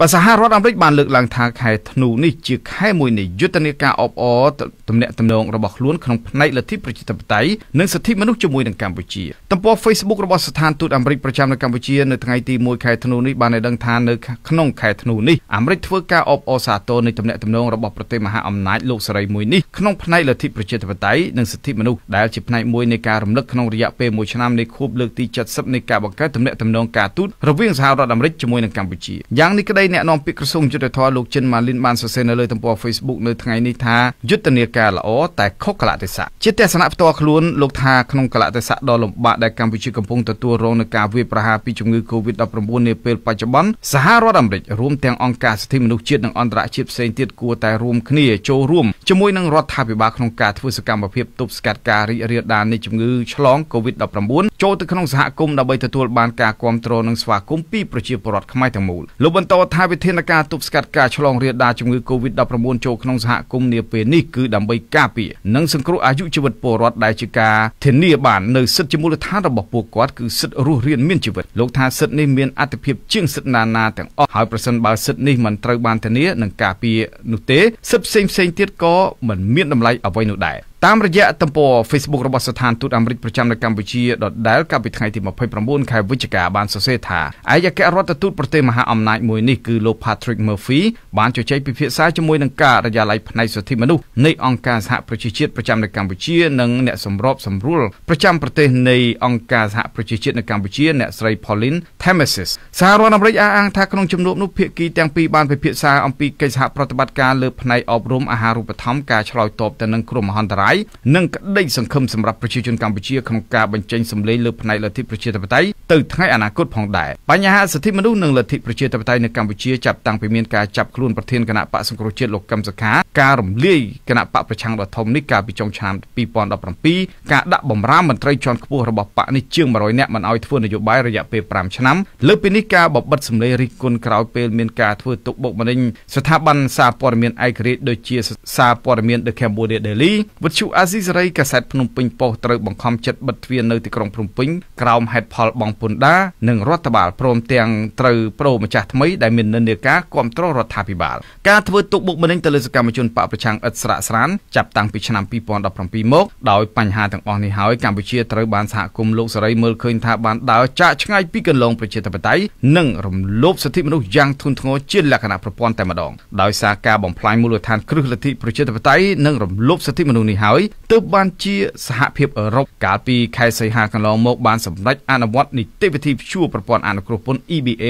បើសហរដ្ឋអាមេរិកបានលើកឡើងថាខែធ្នូនេះជា ខែមួយនៃយុទ្ធនាការអបអរទំនាក់ទំនងរបស់ខ្លួនក្នុងផ្នែកលទ្ធិប្រជាធិបតេយ្យនិងសិទ្ធិមនុស្សជាមួយនឹងកម្ពុជាទំព័រ Facebook របស់ស្ថានទូតអាមេរិកប្រចាំនៅកម្ពុជានៅថ្ងៃទី1ខែធ្នូនេះបានឲ្យដឹងថានៅក្នុងខែធ្នូនេះអាមេរិកធ្វើការអបអរសាទរនៃទំនាក់ទំនងរបស់ប្រទេសមហាអំណាចលោកសេរីមួយនេះក្នុងផ្នែកលទ្ធិប្រជាធិបតេយ្យនិងសិទ្ធិមនុស្សដែលជាផ្នែកមួយនៃការរំលឹកក្នុងរយៈពេល1ឆ្នាំនៃខួបលើកទី70នៃការបង្កើតទំនាក់ទំនងការទូតរវាងសហរដ្ឋអាមេរិកជាមួយនឹងកម្ពុជាយ៉ាងនេះក្តីអ្នកនាំពាក្យក្រសួងយុទ្ធភ័ពលោកចិនម៉ាលីនបានសរសេរនៅលើទំព័រ Facebook នៅថ្ងៃនេះថាយុទ្ធនាការល្អតែខុសកលៈទេសៈជាទស្សនៈផ្ទាល់ខ្លួនលោកថាក្នុងកលៈទេសៈដ៏លំបាកដែលកម្ពុជាកំពុងទទួលរងនឹងការវាយប្រហារពីជំងឺ Covid-19 នាពេលបច្ចុប្បន្នសហរដ្ឋអាមេរិករួមទាំងអង្គការសិទ្ធិមនុស្សជាតិនិងអន្តរជាតិផ្សេងទៀតគួរតែរួមគ្នាចូលរួមជាមួយនឹងរដ្ឋាភិបាលក្នុងការធ្វើសកម្មភាពទប់ស្កាត់ការរីករាលដាលនៃជំងឺឆ្លង Covid-19 ចូលទៅក្នុងសហគមន៍ដើម្បីទទួលបាន ការគ្រប់គ្រងនិងស្វាគមន៍ពីប្រជាពលរដ្ឋខ្មែរទាំងមូលលោកបន្តថាថាវិធានការទប់ស្កាត់ការឆ្លង រាលដាលជំងឺ Covid-19 ចូលក្នុងសហគមន៍នាពេលនេះគឺដើម្បីការពារនិងសង្គ្រោះអាយុជីវិតពលរដ្ឋដែលជាការធានាបាននៅសិទ្ធិជាមូលដ្ឋានរបស់ពួកគាត់គឺសិទ្ធិរស់រានមានជីវិតលោកថាសិទ្ធិនេះមានអត្ថភាពជាងសិទ្ធិណានាទាំងអស់ហើយប្រសិនបើសិទ្ធិនេះមិនត្រូវបានធានានិងការពារនោះទេសិទ្ធិផ្សេងៗទៀតក៏មិនមានតម្លៃអ្វីនោះដែរតាមរយៈទំព័រ Facebook របស់ស្ថានទូតអាមេរិកប្រចាំនៅកម្ពុជាដដែលកាលពីថ្ងៃទី29ខែវិច្ឆិកាបានសរសេរថាឯកអគ្គរដ្ឋទូតប្រទេសមហាអំណាចមួយនេះគឺលោក Patrick Murphy បានជជែកពិភាក្សាជាមួយនឹងការិយាល័យផ្នែកសិទ្ធិមនុស្សនៃអង្គការសហប្រជាជាតិប្រចាំនៅកម្ពុជានិងអ្នកសម្របសម្រួលប្រចាំប្រទេសនៃអង្គការសហប្រជាជាតិនៅកម្ពុជាអ្នកស្រី Pauline Themesis សហរដ្ឋអាមេរិកអះអាងថាក្នុងជំនួបនោះភាគីទាំងពីរបានពិភាក្សាអំពីកិច្ចសហប្រតិបត្តិការលើផ្នែកអប់រំអាហារូបត្ថម្ភការឆ្លើយតបទៅនឹងគ្រោះមហន្តរាយយនិងក្តីសង្ឃឹមសម្រាប់ប្រជាជនកម្ពុជាក្នុងការបញ្ចេញសម្លេងលើផ្នែកលទ្ធិប្រជាធិបតេយ្យទៅថ្ងៃអនាគតផងដែរបញ្ហាសិទ្ធិមនុស្សនិងលទ្ធិប្រជាធិបតេយ្យនៅកម្ពុជាចាប់តាំងពីមានការចាប់ខ្លួនប្រធានគណៈបកសង្គ្រោះជាតិលោកកឹមសុខាការរំលាយគណៈបកប្រឆាំងដ៏ធំនេះកាលពីចុងឆ្នាំ2017ការដាក់បំរាមមន្ត្រីជាន់ខ្ពស់របស់បកនេះជាង100នាក់មិនឲ្យធ្វើនយោបាយរយៈពេល5ឆ្នាំលើពីនេះការបបិទសម្លេងរិះគន់ក្រោយពេលមានការធ្វើទុកបុកម្នេញស្ថាប័នសារព័ត៌មានឯករាជ្យដូចជាសារព័ត៌មាន The Cambodia Daily វិទ្ទ្យុអាស៊ីសេរីកាសែតភ្នំពេញប៉ុស្តិ៍ត្រូវបង្ខំចិត្តបិទទ្វារនៅទីក្រុងភ្នំពេញក្រោមហេតុផលបងពុនដា និងរដ្ឋបាលព្រមទាំងត្រូវប្រោម្ចាស់ថ្មីដែលមាននិន្នាការគ្រប់គ្រងរដ្ឋាភិបាលការធ្វើទុកបុកម្នេញទៅលើសកម្មជនបកប្រឆាំងឥតស្រាកស្រាន ចាប់តាំងពីឆ្នាំ2017មកដោយបញ្ហាទាំងអស់នេះហើយកម្ពុជាត្រូវបានសហគមន៍លោកសេរីមើលឃើញថាបានដើរចាកឆ្ងាយពីកន្លងប្រជាធិបតេយ្យនិងរំលោភសិទ្ធិមនុស្សយ៉ាងធ្ងន់ធ្ងរជាលក្ខណៈប្រព័ន្ធតែម្ដងដោយសារការបំផ្លាញមូលដ្ឋានគ្រឹះលទ្ធិប្រជាធិបតេយ្យនិងរំលោភសិទ្ធិមនុស្សនេះហើយហើយទើបបានជាសហភាពអឺរ៉ុបកាលពីខែសីហាកន្លងមកបានសម្រេចអនុវត្តនីតិវិធីព្យួរប្រព័ន្ធអនុគ្រោះពន្ធ EBA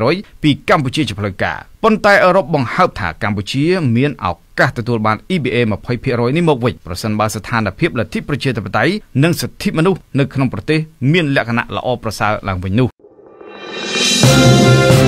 20%ពីកម្ពុជាជាផ្លូវការប៉ុន្តែអឺរ៉ុបបង្ហើបថាកម្ពុជាមានឱកាសទទួលបាន EBA 20%នេះមកវិញប្រសិនបើស្ថានភាពលទ្ធិប្រជាធិបតេយ្យនិងសិទ្ធិមនុស្សនៅក្នុងប្រទេសមានលក្ខណៈល្អប្រសើរឡើងវិញនោះ thank you